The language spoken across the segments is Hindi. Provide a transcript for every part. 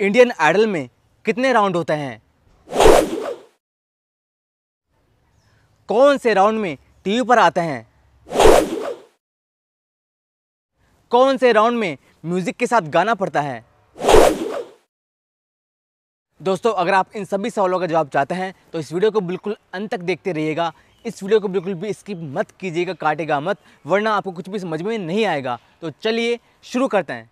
इंडियन आइडल में कितने राउंड होते हैं कौन से राउंड में टीवी पर आते हैं कौन से राउंड में म्यूजिक के साथ गाना पड़ता है दोस्तों अगर आप इन सभी सवालों का जवाब चाहते हैं तो इस वीडियो को बिल्कुल अंत तक देखते रहिएगा इस वीडियो को बिल्कुल भी स्किप मत कीजिएगा काटेगा मत वरना आपको कुछ भी समझ में नहीं आएगा तो चलिए शुरू करते हैं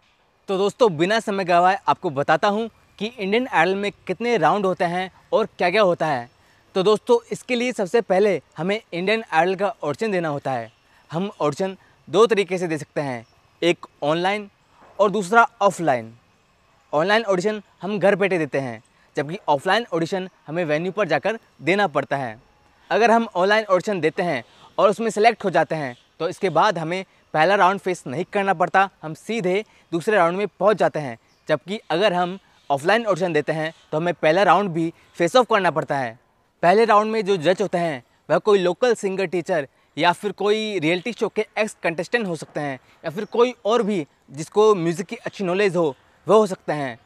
तो दोस्तों बिना समय गवाए आपको बताता हूँ कि इंडियन आइडल में कितने राउंड होते हैं और क्या क्या होता है तो दोस्तों इसके लिए सबसे पहले हमें इंडियन आइडल का ऑडिशन देना होता है हम ऑडिशन दो तरीके से दे सकते हैं एक ऑनलाइन और दूसरा ऑफलाइन ऑनलाइन ऑडिशन हम घर बैठे देते हैं जबकि ऑफलाइन ऑडिशन हमें वेन्यू पर जाकर देना पड़ता है अगर हम ऑनलाइन ऑडिशन देते हैं और उसमें सेलेक्ट हो जाते हैं तो इसके बाद हमें पहला राउंड फेस नहीं करना पड़ता हम सीधे दूसरे राउंड में पहुंच जाते हैं जबकि अगर हम ऑफलाइन ऑडिशन देते हैं तो हमें पहला राउंड भी फेस ऑफ करना पड़ता है पहले राउंड में जो जज होते हैं वह कोई लोकल सिंगर टीचर या फिर कोई रियलिटी शो के एक्स कंटेस्टेंट हो सकते हैं या फिर कोई और भी जिसको म्यूज़िक की अच्छी नॉलेज हो वह हो सकते हैं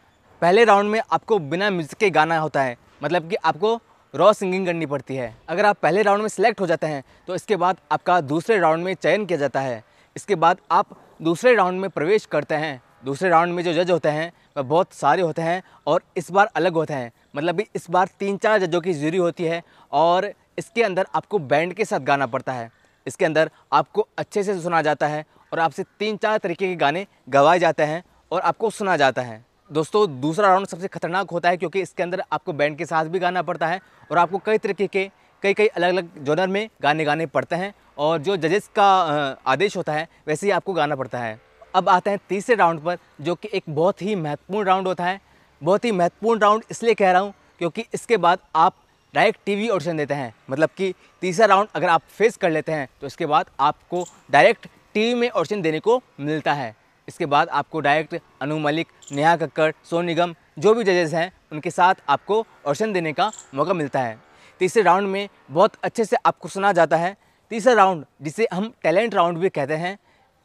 पहले राउंड में आपको बिना म्यूज़िक के गाना होता है मतलब कि आपको रॉ सिंगिंग करनी पड़ती है अगर आप पहले राउंड में सिलेक्ट हो जाते हैं तो इसके बाद आपका दूसरे राउंड में चयन किया जाता है इसके बाद आप दूसरे राउंड में प्रवेश करते हैं दूसरे राउंड में जो जज होते हैं वह बहुत सारे होते हैं और इस बार अलग होते हैं मतलब इस बार तीन चार जजों की जूरी होती है और इसके अंदर आपको बैंड के साथ गाना पड़ता है इसके अंदर आपको अच्छे से सुना जाता है और आपसे तीन चार तरीके के गाने गवाए जाते हैं और आपको सुना जाता है दोस्तों दूसरा राउंड सबसे खतरनाक होता है क्योंकि इसके अंदर आपको बैंड के साथ भी गाना पड़ता है और आपको कई तरीके के कई कई अलग अलग जोनर में गाने गाने पड़ते हैं और जो जजेस का आदेश होता है वैसे ही आपको गाना पड़ता है अब आते हैं तीसरे राउंड पर जो कि एक बहुत ही महत्वपूर्ण राउंड होता है बहुत ही महत्वपूर्ण राउंड इसलिए कह रहा हूँ क्योंकि इसके बाद आप डायरेक्ट टीवी ऑडिशन देते हैं मतलब कि तीसरा राउंड अगर आप फेस कर लेते हैं तो इसके बाद आपको डायरेक्ट टीवी में ऑडिशन देने को मिलता है इसके बाद आपको डायरेक्ट अनु मलिक नेहा कक्कड़ सोन निगम जो भी जजेस हैं उनके साथ आपको ऑडिशन देने का मौका मिलता है तीसरे राउंड में बहुत अच्छे से आपको सुना जाता है तीसरा राउंड जिसे हम टैलेंट राउंड भी कहते हैं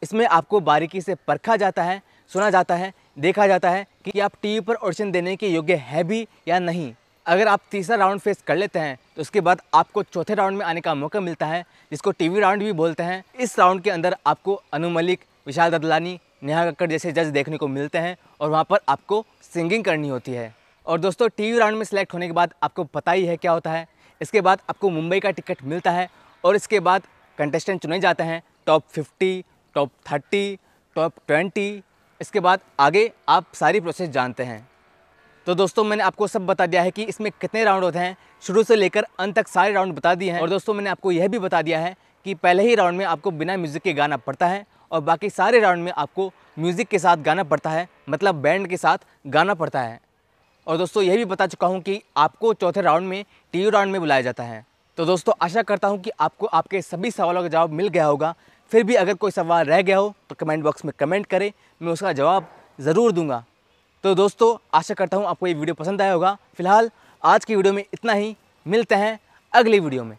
इसमें आपको बारीकी से परखा जाता है सुना जाता है देखा जाता है कि आप टीवी पर ऑडिशन देने के योग्य है भी या नहीं अगर आप तीसरा राउंड फेस कर लेते हैं तो उसके बाद आपको चौथे राउंड में आने का मौका मिलता है जिसको टीवी राउंड भी बोलते हैं इस राउंड के अंदर आपको अनु मलिक विशाल ददलानी नेहा कक्कड़ जैसे जज देखने को मिलते हैं और वहाँ पर आपको सिंगिंग करनी होती है और दोस्तों टीवी राउंड में सिलेक्ट होने के बाद आपको पता ही है क्या होता है इसके बाद आपको मुंबई का टिकट मिलता है और इसके बाद कंटेस्टेंट चुने जाते हैं top fifty top thirty top twenty इसके बाद आगे आप सारी प्रोसेस जानते हैं तो दोस्तों मैंने आपको सब बता दिया है कि इसमें कितने राउंड होते हैं शुरू से लेकर अंत तक सारे राउंड बता दिए हैं और दोस्तों मैंने आपको यह भी बता दिया है कि पहले ही राउंड में आपको बिना म्यूज़िक के गाना पड़ता है और बाकी सारे राउंड में आपको म्यूज़िक के साथ गाना पड़ता है मतलब बैंड के साथ गाना पड़ता है और दोस्तों यह भी बता चुका हूँ कि आपको चौथे राउंड में टी राउंड में बुलाया जाता है तो दोस्तों आशा करता हूँ कि आपको आपके सभी सवालों का जवाब मिल गया होगा फिर भी अगर कोई सवाल रह गया हो तो कमेंट बॉक्स में कमेंट करें मैं उसका जवाब ज़रूर दूंगा तो दोस्तों आशा करता हूँ आपको ये वीडियो पसंद आया होगा फिलहाल आज की वीडियो में इतना ही मिलते हैं अगली वीडियो में